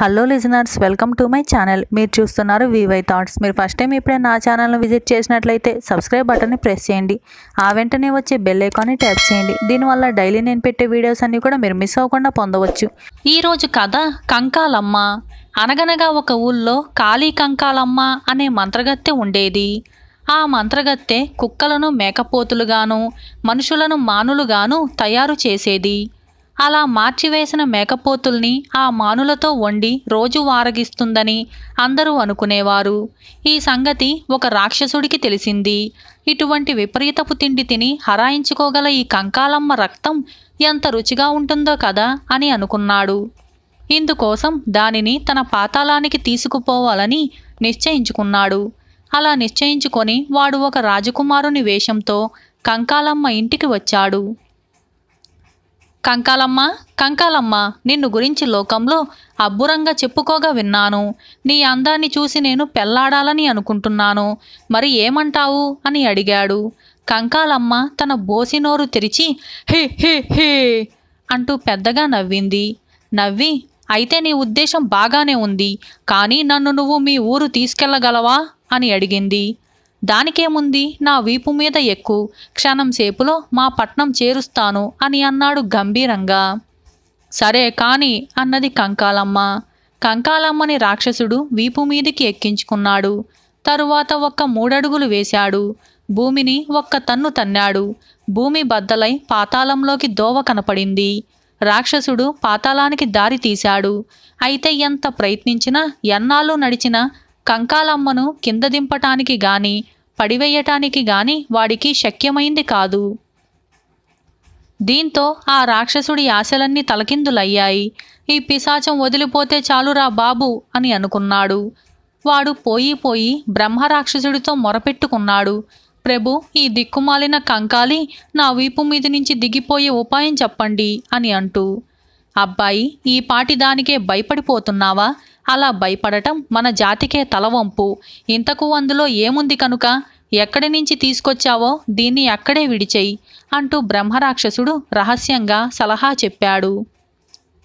hello listeners welcome to my channel మీరు చూస్తున్నారు వివై థాట్స్ మీరు ఫస్ట్ టైం ఇప్పుడే నా ఛానల్ను విజిట్ చేసినట్లయితే సబ్స్క్రైబ్ బటన్ని ప్రెస్ చేయండి ఆ వెంటనే వచ్చే బెల్ ఐకాన్ని ట్యాప్ చేయండి దీనివల్ల డైలీ నేను పెట్టే వీడియోస్ అన్నీ కూడా మీరు మిస్ అవ్వకుండా పొందవచ్చు ఈరోజు కథ కంకాలమ్మ అనగనగా ఒక ఊళ్ళో కాళీ కంకాలమ్మ అనే మంత్రగత్తె ఉండేది ఆ మంత్రగత్తె కుక్కలను మేకపోతులుగాను మనుషులను మానులుగాను తయారు చేసేది అలా మార్చివేసిన మేకపోతుల్ని ఆ మానులతో వండి రోజు వారగిస్తుందని అందరూ అనుకునేవారు ఈ సంగతి ఒక రాక్షసుడికి తెలిసింది ఇటువంటి విపరీతపు తిండి తిని హరాయించుకోగల ఈ కంకాలమ్మ రక్తం ఎంత రుచిగా ఉంటుందో కదా అని అనుకున్నాడు ఇందుకోసం దానిని తన పాతాళానికి తీసుకుపోవాలని నిశ్చయించుకున్నాడు అలా నిశ్చయించుకొని వాడు ఒక రాజకుమారుని వేషంతో కంకాలమ్మ ఇంటికి వచ్చాడు కంకాలమ్మ కంకాలమ్మ నిన్ను గురించి లోకంలో అబ్బురంగా చెప్పుకోగా విన్నాను నీ అందాన్ని చూసి నేను పెళ్లాడాలని అనుకుంటున్నాను మరి ఏమంటావు అని అడిగాడు కంకాలమ్మ తన బోసినోరు తెరిచి హే హే హే అంటూ పెద్దగా నవ్వింది నవ్వి అయితే నీ ఉద్దేశం బాగానే ఉంది కానీ నన్ను నువ్వు మీ ఊరు తీసుకెళ్లగలవా అని అడిగింది దానికేముంది నా వీపు మీద ఎక్కు క్షణం సేపులో మా పట్నం చేరుస్తాను అని అన్నాడు గంభీరంగా సరే కాని అన్నది కంకాలమ్మ కంకాలమ్మని రాక్షసుడు వీపు మీదికి ఎక్కించుకున్నాడు తరువాత ఒక్క మూడడుగులు వేశాడు భూమిని ఒక్క తన్ను తన్నాడు భూమి బద్దలై పాతాళంలోకి దోవ కనపడింది రాక్షసుడు పాతాళానికి దారి తీశాడు అయితే ఎంత ప్రయత్నించినా ఎన్నాళ్ళు నడిచినా కంకాలమ్మను కింద దింపటానికి గాని పడివేయటానికి గాని వాడికి శక్యమైంది కాదు దీంతో ఆ రాక్షసుడి ఆశలన్నీ తలకిందులయ్యాయి ఈ పిశాచం వదిలిపోతే చాలురా బాబు అని అనుకున్నాడు వాడు పోయి పోయి బ్రహ్మరాక్షసుడితో మొరపెట్టుకున్నాడు ప్రభు ఈ దిక్కుమాలిన కంకాలి నా వీపు మీద నుంచి దిగిపోయే ఉపాయం చెప్పండి అని అంటూ అబ్బాయి ఈ పాటి దానికే భయపడిపోతున్నావా అలా భయపడటం మన జాతికే తలవంపు ఇంతకు అందులో ఏముంది కనుక ఎక్కడి నుంచి తీసుకొచ్చావో దీన్ని అక్కడే విడిచేయి అంటూ బ్రహ్మరాక్షసుడు రహస్యంగా సలహా చెప్పాడు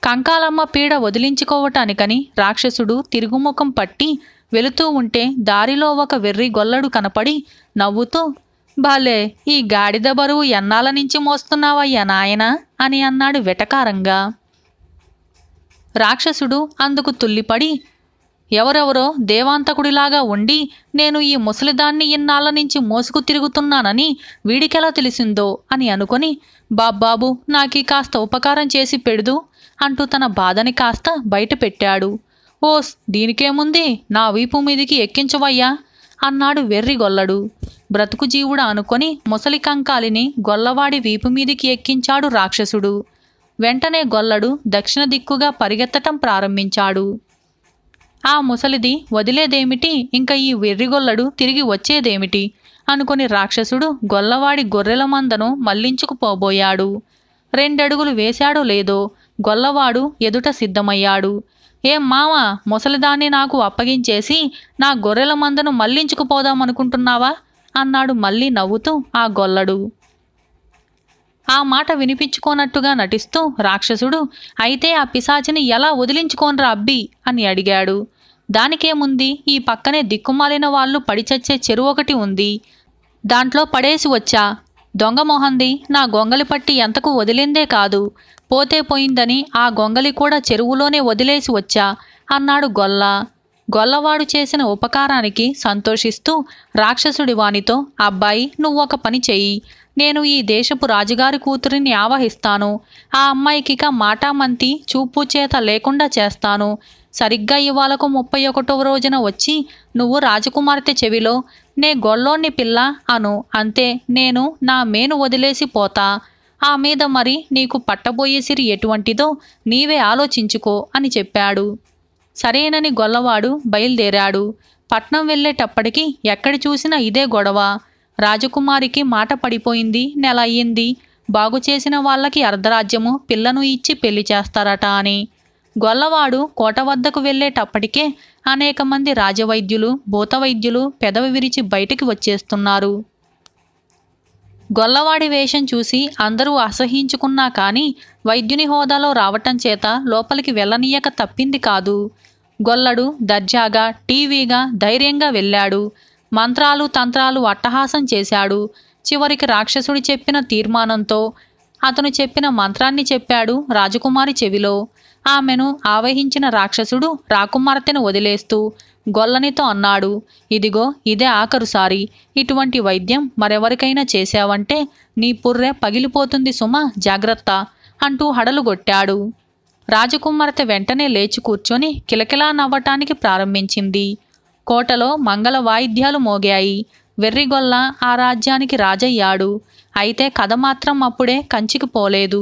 కంకాలమ్మ పీడ వదిలించుకోవటానికని రాక్షసుడు తిరుగుముఖం పట్టి వెళుతూ ఉంటే దారిలో ఒక వెర్రి గొల్లడు కనపడి నవ్వుతూ భలే ఈ గాడిద బరువు ఎన్నాల నుంచి మోస్తున్నావయ్యా నాయనా అని అన్నాడు వెటకారంగా రాక్షసుడు అందుకు తుల్లిపడి ఎవరెవరో దేవాంతకుడిలాగా ఉండి నేను ఈ ముసలిదాన్ని ఇన్నాళ్ళ నుంచి మోసుకు తిరుగుతున్నానని వీడికెలా తెలిసిందో అని అనుకుని బాబ్బాబు నాకీ కాస్త ఉపకారం చేసి పెడుదు అంటూ తన బాధని కాస్త బయట పెట్టాడు ఓస్ దీనికేముంది నా వీపు మీదికి ఎక్కించవయ్యా అన్నాడు వెర్రిగొల్లడు బ్రతుకు జీవుడు అనుకొని ముసలి కంకాలిని గొల్లవాడి వీపు మీదికి ఎక్కించాడు రాక్షసుడు వెంటనే గొల్లడు దక్షిణ దిక్కుగా పరిగెత్తటం ప్రారంభించాడు ఆ ముసలిది వదిలేదేమిటి ఇంకా ఈ వెర్రిగొల్లడు తిరిగి వచ్చేదేమిటి అనుకుని రాక్షసుడు గొల్లవాడి గొర్రెల మందను మళ్లించుకుపోబోయాడు రెండడుగులు వేశాడో లేదో గొల్లవాడు ఎదుట సిద్ధమయ్యాడు ఏం మామ ముసలిదాన్ని నాకు అప్పగించేసి నా గొర్రెల మందను మళ్లించుకుపోదామనుకుంటున్నావా అన్నాడు మళ్ళీ నవ్వుతూ ఆ గొల్లడు ఆ మాట వినిపించుకోనట్టుగా నటిస్తూ రాక్షసుడు అయితే ఆ పిశాచిని ఎలా వదిలించుకోనరా అబ్బి అని అడిగాడు దానికేముంది ఈ పక్కనే దిక్కుమాలిన వాళ్ళు పడిచచ్చే చెరువు ఒకటి ఉంది దాంట్లో పడేసి వచ్చా దొంగమోహంది నా గొంగలి పట్టి ఎంతకు వదిలిందే కాదు పోతే పోయిందని ఆ గొంగలి కూడా చెరువులోనే వదిలేసి వచ్చా అన్నాడు గొల్ల గొల్లవాడు చేసిన ఉపకారానికి సంతోషిస్తూ రాక్షసుడి వానితో అబ్బాయి నువ్వొక పని చెయ్యి నేను ఈ దేశపు రాజుగారి కూతురిని ఆవహిస్తాను ఆ అమ్మాయికిక మాటామంతి చూపు చేత లేకుండా చేస్తాను సరిగ్గా ఇవాళకు ముప్పై ఒకటవ రోజున వచ్చి నువ్వు రాజకుమార్తె చెవిలో నే గొల్లోని పిల్ల అను అంతే నేను నా మేను వదిలేసి పోతా ఆ మీద మరి నీకు పట్టబోయే సిరి ఎటువంటిదో నీవే ఆలోచించుకో అని చెప్పాడు సరేనని గొల్లవాడు బయలుదేరాడు పట్నం వెళ్ళేటప్పటికి ఎక్కడ చూసినా ఇదే గొడవ రాజకుమారికి మాట పడిపోయింది నెల అయ్యింది బాగు చేసిన వాళ్ళకి అర్ధరాజ్యము పిల్లను ఇచ్చి పెళ్లి చేస్తారట అని గొల్లవాడు కోట వద్దకు వెళ్ళేటప్పటికే అనేక మంది రాజవైద్యులు భూతవైద్యులు పెదవి విరిచి బయటికి వచ్చేస్తున్నారు గొల్లవాడి వేషం చూసి అందరూ అసహించుకున్నా కానీ వైద్యుని హోదాలో రావటం చేత లోపలికి వెళ్ళనీయక తప్పింది కాదు గొల్లడు దర్జాగా టీవీగా ధైర్యంగా వెళ్ళాడు మంత్రాలు తంత్రాలు అట్టహాసం చేశాడు చివరికి రాక్షసుడు చెప్పిన తీర్మానంతో అతను చెప్పిన మంత్రాన్ని చెప్పాడు రాజకుమారి చెవిలో ఆమెను ఆవహించిన రాక్షసుడు రాకుమార్తెను వదిలేస్తూ గొల్లనితో అన్నాడు ఇదిగో ఇదే ఆఖరుసారి ఇటువంటి వైద్యం మరెవరికైనా చేశావంటే నీ పుర్రె పగిలిపోతుంది సుమ జాగ్రత్త అంటూ హడలుగొట్టాడు రాజకుమార్తె వెంటనే లేచి కూర్చొని కిలకిలా నవ్వటానికి ప్రారంభించింది కోటలో మంగళ వాయిద్యాలు మోగాయి వెర్రిగొల్ల ఆ రాజ్యానికి రాజయ్యాడు అయితే కథ మాత్రం అప్పుడే కంచికి పోలేదు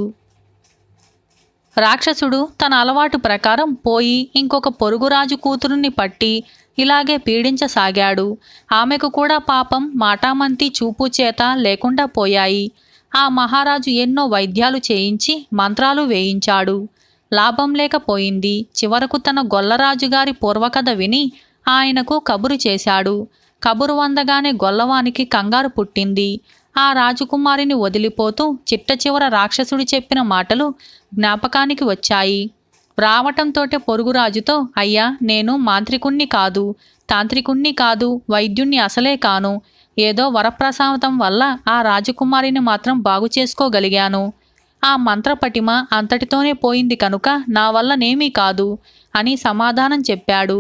రాక్షసుడు తన అలవాటు ప్రకారం పోయి ఇంకొక పొరుగురాజు కూతురుని పట్టి ఇలాగే పీడించసాగాడు ఆమెకు కూడా పాపం మాటామంతి చూపు చేత లేకుండా పోయాయి ఆ మహారాజు ఎన్నో వైద్యాలు చేయించి మంత్రాలు వేయించాడు లాభం లేకపోయింది చివరకు తన గొల్లరాజుగారి పూర్వకథ విని ఆయనకు కబురు చేశాడు కబురు వందగానే గొల్లవానికి కంగారు పుట్టింది ఆ రాజకుమారిని వదిలిపోతూ చిట్ట చివర రాక్షసుడు చెప్పిన మాటలు జ్ఞాపకానికి వచ్చాయి రావటంతోటే పొరుగురాజుతో అయ్యా నేను మాంత్రికుణ్ణి కాదు తాంత్రికుణ్ణి కాదు వైద్యుణ్ణి అసలే కాను ఏదో వరప్రసాదం వల్ల ఆ రాజకుమారిని మాత్రం బాగు చేసుకోగలిగాను ఆ మంత్రపటిమ అంతటితోనే పోయింది కనుక నా వల్లనేమీ కాదు అని సమాధానం చెప్పాడు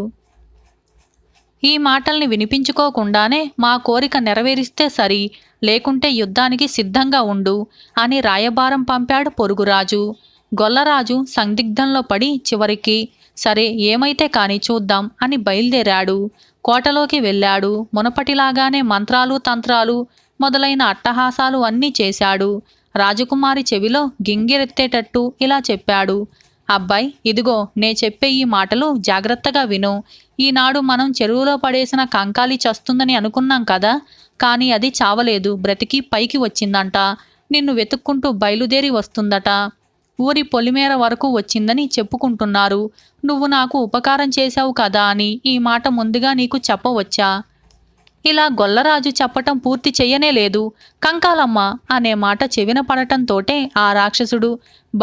ఈ మాటల్ని వినిపించుకోకుండానే మా కోరిక నెరవేరిస్తే సరి లేకుంటే యుద్ధానికి సిద్ధంగా ఉండు అని రాయబారం పంపాడు పొరుగురాజు గొల్లరాజు సందిగ్ధంలో పడి చివరికి సరే ఏమైతే కాని చూద్దాం అని బయలుదేరాడు కోటలోకి వెళ్ళాడు మునపటిలాగానే మంత్రాలు తంత్రాలు మొదలైన అట్టహాసాలు అన్నీ చేశాడు రాజకుమారి చెవిలో గింగిరెత్తేటట్టు ఇలా చెప్పాడు అబ్బాయి ఇదిగో నే చెప్పే ఈ మాటలు జాగ్రత్తగా విను ఈనాడు మనం చెరువులో పడేసిన కంకాలి చస్తుందని అనుకున్నాం కదా కానీ అది చావలేదు బ్రతికి పైకి వచ్చిందంట నిన్ను వెతుక్కుంటూ బయలుదేరి వస్తుందట ఊరి పొలిమేర వరకు వచ్చిందని చెప్పుకుంటున్నారు నువ్వు నాకు ఉపకారం చేశావు కదా అని ఈ మాట ముందుగా నీకు చెప్పవచ్చా ఇలా గొల్లరాజు చెప్పటం పూర్తి చెయ్యనే లేదు కంకాలమ్మ అనే మాట చెవిన పడటంతోటే ఆ రాక్షసుడు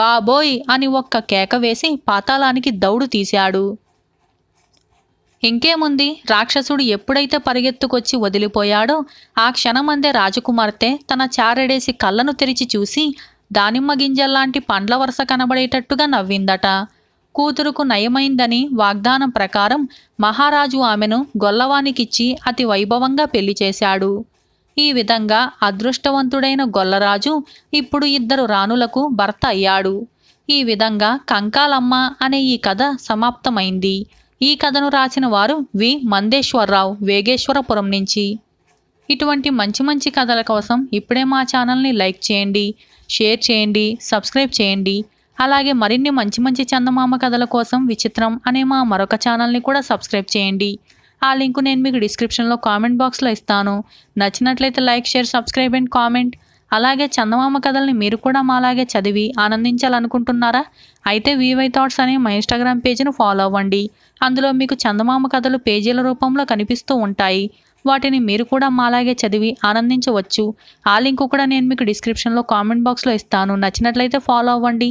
బాబోయ్ అని ఒక్క కేక వేసి పాతాళానికి దౌడు తీశాడు ఇంకేముంది రాక్షసుడు ఎప్పుడైతే పరిగెత్తుకొచ్చి వదిలిపోయాడో ఆ క్షణమందే రాజకుమార్తె తన చారెడేసి కళ్ళను తెరిచి చూసి దానిమ్మ గింజల్లాంటి పండ్ల వరుస కనబడేటట్టుగా నవ్విందట కూతురుకు నయమైందని వాగ్దానం ప్రకారం మహారాజు ఆమెను గొల్లవానికిచ్చి అతి వైభవంగా పెళ్లి చేశాడు ఈ విధంగా అదృష్టవంతుడైన గొల్లరాజు ఇప్పుడు ఇద్దరు రాణులకు భర్త అయ్యాడు ఈ విధంగా కంకాలమ్మ అనే ఈ కథ సమాప్తమైంది ఈ కథను రాసిన వారు వి మందేశ్వరరావు వేగేశ్వరపురం నుంచి ఇటువంటి మంచి మంచి కథల కోసం ఇప్పుడే మా ఛానల్ని లైక్ చేయండి షేర్ చేయండి సబ్స్క్రైబ్ చేయండి అలాగే మరిన్ని మంచి మంచి చందమామ కథల కోసం విచిత్రం అనే మా మరొక ఛానల్ని కూడా సబ్స్క్రైబ్ చేయండి ఆ లింకు నేను మీకు డిస్క్రిప్షన్లో కామెంట్ బాక్స్లో ఇస్తాను నచ్చినట్లయితే like share subscribe and comment అలాగే చందమామ కథల్ని మీరు కూడా మాలాగే చదివి ఆనందించాలనుకుంటున్నారా అయితే వివై థాట్స్ అనే మా ఇన్స్టాగ్రామ్ పేజీని ఫాలో అవ్వండి అందులో మీకు చందమామ కథలు పేజీల రూపంలో కనిపిస్తూ ఉంటాయి వాటిని మీరు కూడా మాలాగే చదివి ఆనందించవచ్చు ఆ లింక్ కూడా నేను మీకు డిస్క్రిప్షన్లో కామెంట్ బాక్స్లో ఇస్తాను నచ్చినట్లయితే ఫాలో అవ్వండి